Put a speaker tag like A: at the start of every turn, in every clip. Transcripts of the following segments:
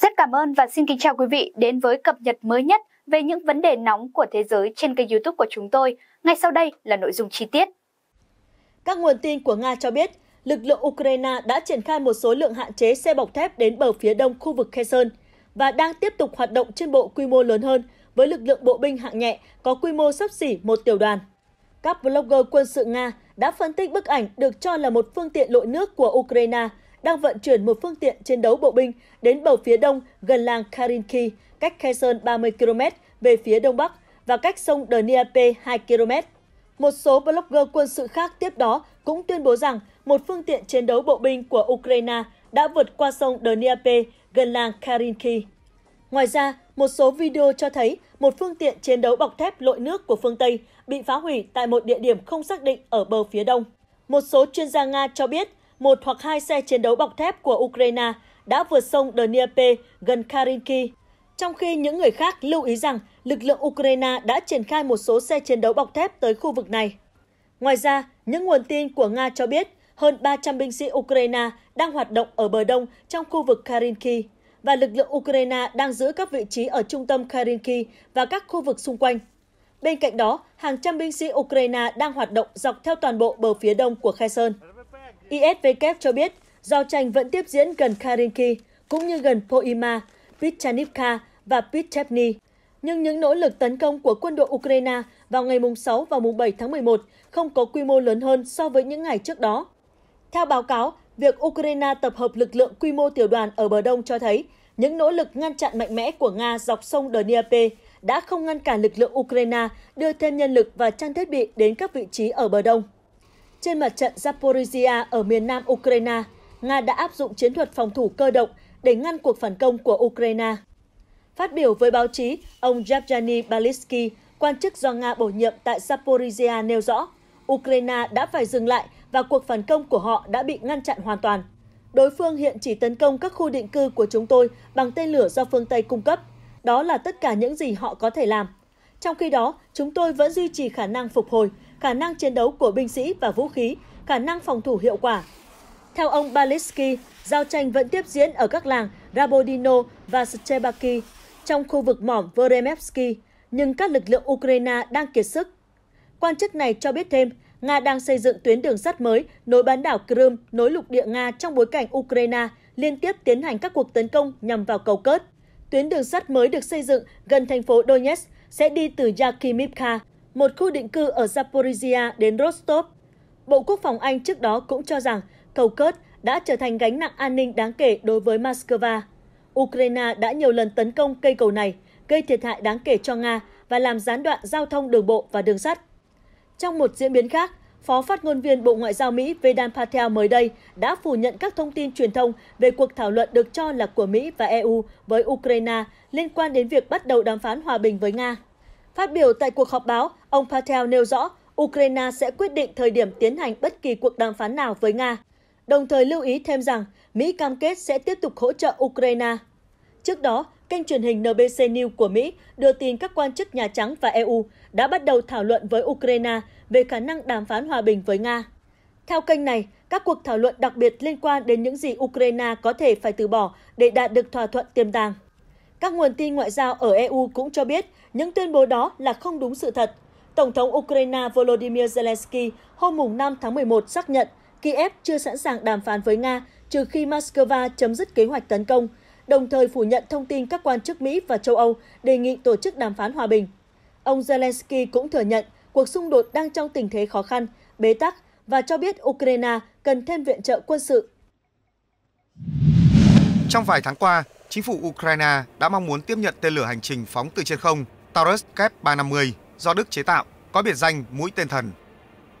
A: Rất cảm ơn và xin kính chào quý vị đến với cập nhật mới nhất về những vấn đề nóng của thế giới trên kênh youtube của chúng tôi. Ngay sau đây là nội dung chi tiết. Các nguồn tin của Nga cho biết, lực lượng Ukraine đã triển khai một số lượng hạn chế xe bọc thép đến bờ phía đông khu vực Kherson và đang tiếp tục hoạt động trên bộ quy mô lớn hơn với lực lượng bộ binh hạng nhẹ có quy mô sấp xỉ một tiểu đoàn. Các blogger quân sự Nga đã phân tích bức ảnh được cho là một phương tiện lội nước của Ukraine đang vận chuyển một phương tiện chiến đấu bộ binh đến bờ phía đông gần làng Karinki, cách Kherson 30 km về phía đông bắc và cách sông Dnieper 2 km. Một số blogger quân sự khác tiếp đó cũng tuyên bố rằng một phương tiện chiến đấu bộ binh của Ukraine đã vượt qua sông Dnieper gần làng Karinki. Ngoài ra, một số video cho thấy một phương tiện chiến đấu bọc thép lội nước của phương Tây bị phá hủy tại một địa điểm không xác định ở bờ phía đông. Một số chuyên gia Nga cho biết một hoặc hai xe chiến đấu bọc thép của Ukraine đã vượt sông Dnieper gần Karinki. Trong khi những người khác lưu ý rằng lực lượng Ukraine đã triển khai một số xe chiến đấu bọc thép tới khu vực này. Ngoài ra, những nguồn tin của Nga cho biết hơn 300 binh sĩ Ukraine đang hoạt động ở bờ đông trong khu vực Karinki và lực lượng Ukraine đang giữ các vị trí ở trung tâm Karinki và các khu vực xung quanh. Bên cạnh đó, hàng trăm binh sĩ Ukraine đang hoạt động dọc theo toàn bộ bờ phía đông của Kherson. ISVK cho biết giao tranh vẫn tiếp diễn gần Karinki, cũng như gần Poima, Prichanivka và Prichepny. Nhưng những nỗ lực tấn công của quân đội Ukraine vào ngày 6 và 7 tháng 11 không có quy mô lớn hơn so với những ngày trước đó. Theo báo cáo, việc Ukraine tập hợp lực lượng quy mô tiểu đoàn ở bờ đông cho thấy những nỗ lực ngăn chặn mạnh mẽ của Nga dọc sông Dnieper đã không ngăn cản lực lượng Ukraine đưa thêm nhân lực và trang thiết bị đến các vị trí ở bờ đông. Trên mặt trận Zaporizhia ở miền nam Ukraine, Nga đã áp dụng chiến thuật phòng thủ cơ động để ngăn cuộc phản công của Ukraine. Phát biểu với báo chí, ông Yevgeny Balitsky, quan chức do Nga bổ nhiệm tại Zaporizhia nêu rõ, Ukraine đã phải dừng lại và cuộc phản công của họ đã bị ngăn chặn hoàn toàn. Đối phương hiện chỉ tấn công các khu định cư của chúng tôi bằng tên lửa do phương Tây cung cấp. Đó là tất cả những gì họ có thể làm. Trong khi đó, chúng tôi vẫn duy trì khả năng phục hồi khả năng chiến đấu của binh sĩ và vũ khí, khả năng phòng thủ hiệu quả. Theo ông Balitsky, giao tranh vẫn tiếp diễn ở các làng Rabodino và Stebaki trong khu vực mỏm Veremevsky, nhưng các lực lượng Ukraine đang kiệt sức. Quan chức này cho biết thêm, Nga đang xây dựng tuyến đường sắt mới nối bán đảo Crimea nối lục địa Nga trong bối cảnh Ukraine liên tiếp tiến hành các cuộc tấn công nhằm vào cầu cớt. Tuyến đường sắt mới được xây dựng gần thành phố Donetsk sẽ đi từ Yakimivka một khu định cư ở Zaporizhia đến Rostov. Bộ Quốc phòng Anh trước đó cũng cho rằng cầu Kurd đã trở thành gánh nặng an ninh đáng kể đối với Moscow. Ukraine đã nhiều lần tấn công cây cầu này, gây thiệt hại đáng kể cho Nga và làm gián đoạn giao thông đường bộ và đường sắt. Trong một diễn biến khác, Phó phát ngôn viên Bộ Ngoại giao Mỹ Vedan Patel mới đây đã phủ nhận các thông tin truyền thông về cuộc thảo luận được cho là của Mỹ và EU với Ukraine liên quan đến việc bắt đầu đàm phán hòa bình với Nga. Phát biểu tại cuộc họp báo, ông Patel nêu rõ Ukraine sẽ quyết định thời điểm tiến hành bất kỳ cuộc đàm phán nào với Nga, đồng thời lưu ý thêm rằng Mỹ cam kết sẽ tiếp tục hỗ trợ Ukraine. Trước đó, kênh truyền hình NBC News của Mỹ đưa tin các quan chức Nhà Trắng và EU đã bắt đầu thảo luận với Ukraine về khả năng đàm phán hòa bình với Nga. Theo kênh này, các cuộc thảo luận đặc biệt liên quan đến những gì Ukraine có thể phải từ bỏ để đạt được thỏa thuận tiềm tàng. Các nguồn tin ngoại giao ở EU cũng cho biết những tuyên bố đó là không đúng sự thật. Tổng thống Ukraine Volodymyr Zelensky hôm mùng 5 tháng 11 xác nhận Kiev chưa sẵn sàng đàm phán với Nga trừ khi Moscow chấm dứt kế hoạch tấn công, đồng thời phủ nhận thông tin các quan chức Mỹ và châu Âu đề nghị tổ chức đàm phán hòa bình. Ông Zelensky cũng thừa nhận cuộc xung đột đang trong tình thế khó khăn, bế tắc và cho biết Ukraine cần thêm viện trợ quân sự.
B: Trong vài tháng qua, chính phủ Ukraine đã mong muốn tiếp nhận tên lửa hành trình phóng từ trên không Taurus Kep-350 do Đức chế tạo, có biệt danh mũi tên thần.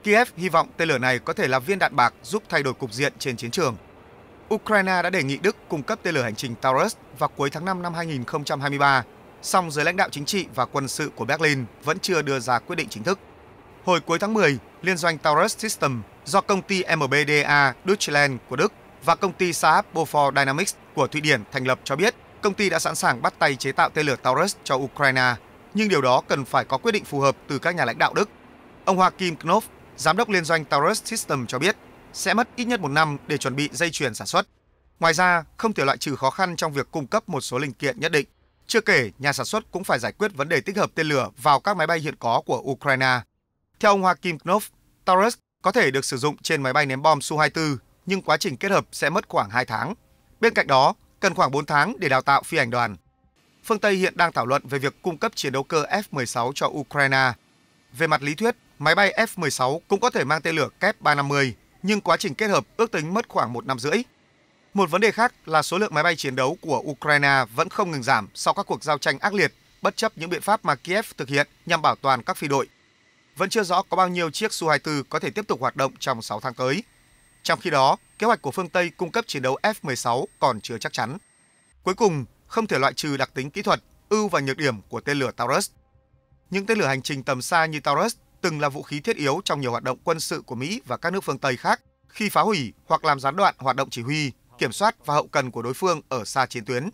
B: Kiev hy vọng tên lửa này có thể là viên đạn bạc giúp thay đổi cục diện trên chiến trường. Ukraine đã đề nghị Đức cung cấp tên lửa hành trình Taurus vào cuối tháng 5 năm 2023, song giới lãnh đạo chính trị và quân sự của Berlin vẫn chưa đưa ra quyết định chính thức. Hồi cuối tháng 10, liên doanh Taurus System do công ty MBDA Deutschland của Đức và công ty Saab Beaufort Dynamics của Thụy Điển thành lập cho biết công ty đã sẵn sàng bắt tay chế tạo tên lửa Taurus cho Ukraine nhưng điều đó cần phải có quyết định phù hợp từ các nhà lãnh đạo Đức. Ông Joachim Knopf, giám đốc liên doanh Taurus System cho biết sẽ mất ít nhất một năm để chuẩn bị dây chuyền sản xuất. Ngoài ra, không thể loại trừ khó khăn trong việc cung cấp một số linh kiện nhất định. Chưa kể, nhà sản xuất cũng phải giải quyết vấn đề tích hợp tên lửa vào các máy bay hiện có của Ukraine. Theo ông Joachim Knopf, Taurus có thể được sử dụng trên máy bay ném bom Su-24, nhưng quá trình kết hợp sẽ mất khoảng 2 tháng. Bên cạnh đó, cần khoảng 4 tháng để đào tạo phi hành đoàn phương Tây hiện đang thảo luận về việc cung cấp chiến đấu cơ F-16 cho Ukraine. Về mặt lý thuyết, máy bay F-16 cũng có thể mang tên lửa kép 350, nhưng quá trình kết hợp ước tính mất khoảng một năm rưỡi. Một vấn đề khác là số lượng máy bay chiến đấu của Ukraine vẫn không ngừng giảm sau các cuộc giao tranh ác liệt, bất chấp những biện pháp mà Kiev thực hiện nhằm bảo toàn các phi đội. Vẫn chưa rõ có bao nhiêu chiếc Su-24 có thể tiếp tục hoạt động trong 6 tháng tới. Trong khi đó, kế hoạch của phương Tây cung cấp chiến đấu F-16 còn chưa chắc chắn. Cuối cùng, không thể loại trừ đặc tính kỹ thuật, ưu và nhược điểm của tên lửa Taurus. Những tên lửa hành trình tầm xa như Taurus từng là vũ khí thiết yếu trong nhiều hoạt động quân sự của Mỹ và các nước phương Tây khác khi phá hủy hoặc làm gián đoạn hoạt động chỉ huy, kiểm soát và hậu cần của đối phương ở xa chiến tuyến.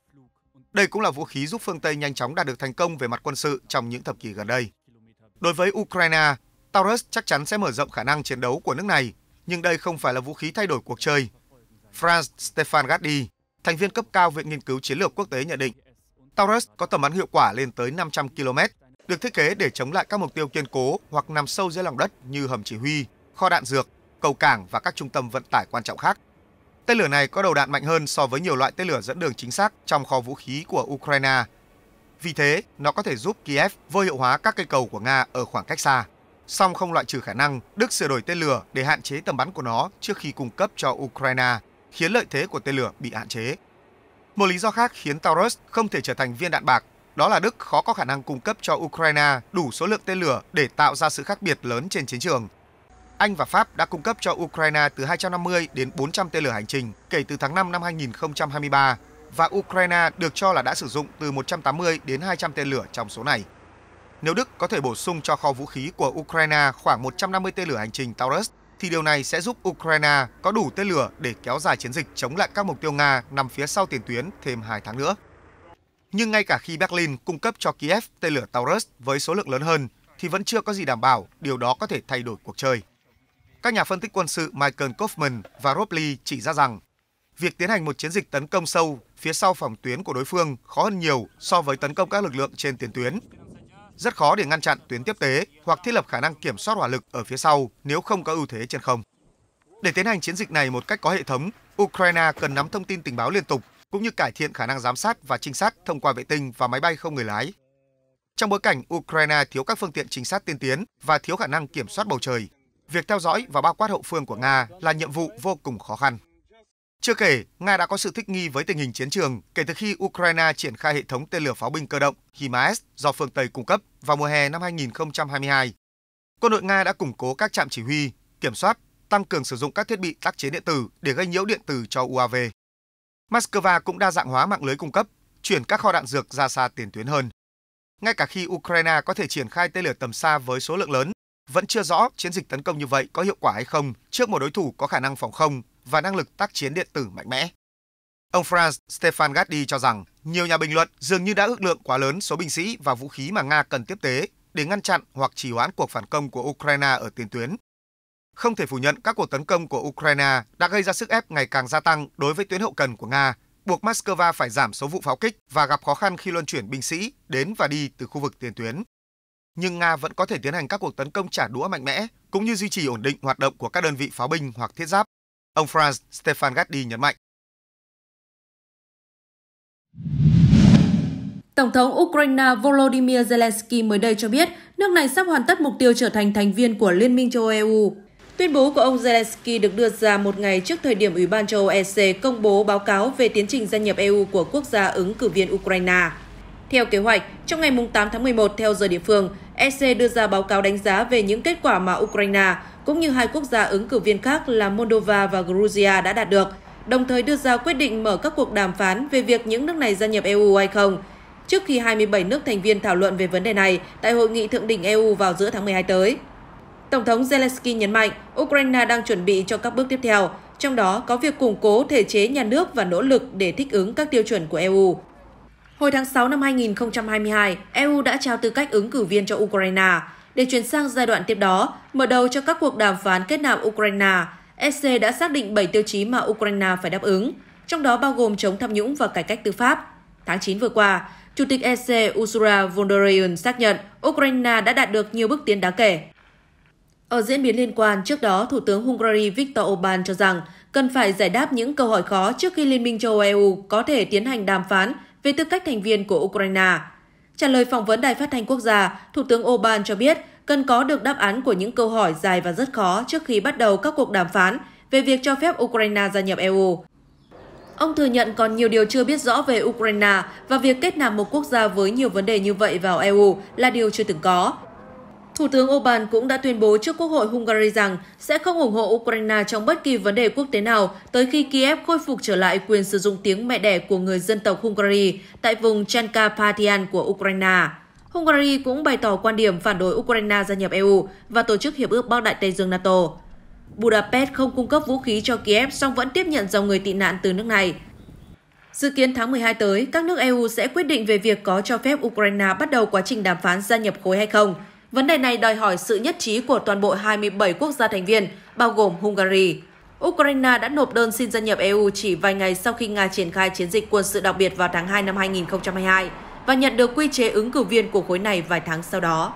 B: Đây cũng là vũ khí giúp phương Tây nhanh chóng đạt được thành công về mặt quân sự trong những thập kỷ gần đây. Đối với Ukraine, Taurus chắc chắn sẽ mở rộng khả năng chiến đấu của nước này, nhưng đây không phải là vũ khí thay đổi cuộc chơi. Franz Stefan Gatti thành viên cấp cao Viện Nghiên cứu Chiến lược Quốc tế nhận định, Taurus có tầm bắn hiệu quả lên tới 500 km, được thiết kế để chống lại các mục tiêu kiên cố hoặc nằm sâu dưới lòng đất như hầm chỉ huy, kho đạn dược, cầu cảng và các trung tâm vận tải quan trọng khác. Tên lửa này có đầu đạn mạnh hơn so với nhiều loại tên lửa dẫn đường chính xác trong kho vũ khí của Ukraine. Vì thế, nó có thể giúp Kiev vô hiệu hóa các cây cầu của Nga ở khoảng cách xa. Song không loại trừ khả năng Đức sửa đổi tên lửa để hạn chế tầm bắn của nó trước khi cung cấp cho Ukraine khiến lợi thế của tên lửa bị hạn chế. Một lý do khác khiến Taurus không thể trở thành viên đạn bạc đó là Đức khó có khả năng cung cấp cho Ukraine đủ số lượng tên lửa để tạo ra sự khác biệt lớn trên chiến trường. Anh và Pháp đã cung cấp cho Ukraine từ 250 đến 400 tên lửa hành trình kể từ tháng 5 năm 2023 và Ukraine được cho là đã sử dụng từ 180 đến 200 tên lửa trong số này. Nếu Đức có thể bổ sung cho kho vũ khí của Ukraine khoảng 150 tên lửa hành trình Taurus thì điều này sẽ giúp Ukraine có đủ tên lửa để kéo dài chiến dịch chống lại các mục tiêu Nga nằm phía sau tiền tuyến thêm 2 tháng nữa. Nhưng ngay cả khi Berlin cung cấp cho Kiev tên lửa Taurus với số lượng lớn hơn thì vẫn chưa có gì đảm bảo điều đó có thể thay đổi cuộc chơi. Các nhà phân tích quân sự Michael Kaufman và Rob Lee chỉ ra rằng việc tiến hành một chiến dịch tấn công sâu phía sau phòng tuyến của đối phương khó hơn nhiều so với tấn công các lực lượng trên tiền tuyến rất khó để ngăn chặn tuyến tiếp tế hoặc thiết lập khả năng kiểm soát hỏa lực ở phía sau nếu không có ưu thế trên không. Để tiến hành chiến dịch này một cách có hệ thống, Ukraine cần nắm thông tin tình báo liên tục cũng như cải thiện khả năng giám sát và trinh sát thông qua vệ tinh và máy bay không người lái. Trong bối cảnh Ukraine thiếu các phương tiện trinh sát tiên tiến và thiếu khả năng kiểm soát bầu trời, việc theo dõi và bao quát hậu phương của Nga là nhiệm vụ vô cùng khó khăn. Chưa kể, Nga đã có sự thích nghi với tình hình chiến trường kể từ khi Ukraine triển khai hệ thống tên lửa pháo binh cơ động HIMARS do phương Tây cung cấp vào mùa hè năm 2022. Quân đội Nga đã củng cố các trạm chỉ huy, kiểm soát, tăng cường sử dụng các thiết bị tác chế điện tử để gây nhiễu điện tử cho UAV. Moscow cũng đa dạng hóa mạng lưới cung cấp, chuyển các kho đạn dược ra xa tiền tuyến hơn. Ngay cả khi Ukraine có thể triển khai tên lửa tầm xa với số lượng lớn, vẫn chưa rõ chiến dịch tấn công như vậy có hiệu quả hay không trước một đối thủ có khả năng phòng không và năng lực tác chiến điện tử mạnh mẽ. Ông Franz Stefan Gatti cho rằng nhiều nhà bình luận dường như đã ước lượng quá lớn số binh sĩ và vũ khí mà Nga cần tiếp tế để ngăn chặn hoặc trì hoãn cuộc phản công của Ukraine ở tiền tuyến. Không thể phủ nhận các cuộc tấn công của Ukraine đã gây ra sức ép ngày càng gia tăng đối với tuyến hậu cần của Nga, buộc Moscow phải giảm số vụ pháo kích và gặp khó khăn khi luân chuyển binh sĩ đến và đi từ khu vực tiền tuyến. Nhưng Nga vẫn có thể tiến hành các cuộc tấn công trả đũa mạnh mẽ, cũng như duy trì ổn định hoạt động của các đơn vị pháo binh hoặc thiết giáp Ông Franz Stefan Gaddi nhấn mạnh.
C: Tổng thống Ukraine Volodymyr Zelensky mới đây cho biết nước này sắp hoàn tất mục tiêu trở thành thành viên của Liên minh châu Âu. E Tuyên bố của ông Zelensky được đưa ra một ngày trước thời điểm Ủy ban châu Âu EC công bố báo cáo về tiến trình gia nhập EU của quốc gia ứng cử viên Ukraine. Theo kế hoạch, trong ngày 8 tháng 11 theo giờ địa phương, EC đưa ra báo cáo đánh giá về những kết quả mà Ukraine, cũng như hai quốc gia ứng cử viên khác là Moldova và Georgia đã đạt được, đồng thời đưa ra quyết định mở các cuộc đàm phán về việc những nước này gia nhập EU hay không, trước khi 27 nước thành viên thảo luận về vấn đề này tại hội nghị thượng đỉnh EU vào giữa tháng 12 tới. Tổng thống Zelensky nhấn mạnh Ukraine đang chuẩn bị cho các bước tiếp theo, trong đó có việc củng cố thể chế nhà nước và nỗ lực để thích ứng các tiêu chuẩn của EU. Hồi tháng 6 năm 2022, EU đã trao tư cách ứng cử viên cho Ukraine để chuyển sang giai đoạn tiếp đó, mở đầu cho các cuộc đàm phán kết nạp Ukraine. EC đã xác định 7 tiêu chí mà Ukraine phải đáp ứng, trong đó bao gồm chống tham nhũng và cải cách tư pháp. Tháng 9 vừa qua, Chủ tịch EC Ursula von der Leyen xác nhận Ukraine đã đạt được nhiều bước tiến đáng kể. Ở diễn biến liên quan, trước đó, Thủ tướng Hungary Viktor Orbán cho rằng cần phải giải đáp những câu hỏi khó trước khi Liên minh châu Âu e có thể tiến hành đàm phán về tư cách thành viên của Ukraine. Trả lời phỏng vấn Đài Phát thanh Quốc gia, Thủ tướng Orbán cho biết cần có được đáp án của những câu hỏi dài và rất khó trước khi bắt đầu các cuộc đàm phán về việc cho phép Ukraine gia nhập EU. Ông thừa nhận còn nhiều điều chưa biết rõ về Ukraine và việc kết nạp một quốc gia với nhiều vấn đề như vậy vào EU là điều chưa từng có. Thủ tướng Orbán cũng đã tuyên bố trước Quốc hội Hungary rằng sẽ không ủng hộ Ukraine trong bất kỳ vấn đề quốc tế nào tới khi Kiev khôi phục trở lại quyền sử dụng tiếng mẹ đẻ của người dân tộc Hungary tại vùng Chankarpathian của Ukraine. Hungary cũng bày tỏ quan điểm phản đối Ukraine gia nhập EU và tổ chức Hiệp ước Bắc Đại Tây Dương NATO. Budapest không cung cấp vũ khí cho Kiev song vẫn tiếp nhận dòng người tị nạn từ nước này. Dự kiến tháng 12 tới, các nước EU sẽ quyết định về việc có cho phép Ukraine bắt đầu quá trình đàm phán gia nhập khối hay không – Vấn đề này đòi hỏi sự nhất trí của toàn bộ 27 quốc gia thành viên, bao gồm Hungary. Ukraine đã nộp đơn xin gia nhập EU chỉ vài ngày sau khi Nga triển khai chiến dịch quân sự đặc biệt vào tháng 2 năm 2022 và nhận được quy chế ứng cử viên của khối này vài tháng sau đó.